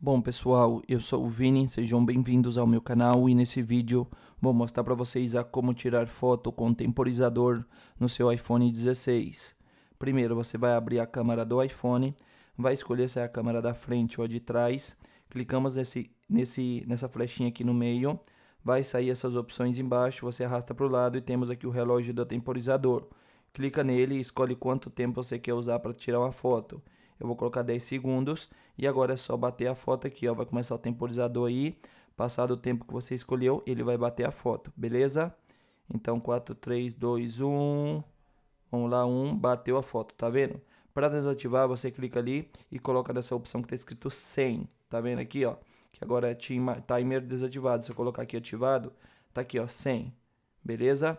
Bom pessoal, eu sou o Vini, sejam bem-vindos ao meu canal e nesse vídeo vou mostrar para vocês a como tirar foto com temporizador no seu iPhone 16. Primeiro você vai abrir a câmera do iPhone, vai escolher se é a câmera da frente ou a de trás, clicamos nesse, nesse, nessa flechinha aqui no meio, vai sair essas opções embaixo, você arrasta para o lado e temos aqui o relógio do temporizador. Clica nele e escolhe quanto tempo você quer usar para tirar uma foto eu vou colocar 10 segundos e agora é só bater a foto aqui, ó, vai começar o temporizador aí, passado o tempo que você escolheu, ele vai bater a foto, beleza? Então 4, 3, 2, 1, vamos lá, 1, bateu a foto, tá vendo? Para desativar, você clica ali e coloca nessa opção que tá escrito 100, tá vendo aqui, ó? Que agora é timer desativado, se eu colocar aqui ativado, tá aqui, ó, 100, beleza?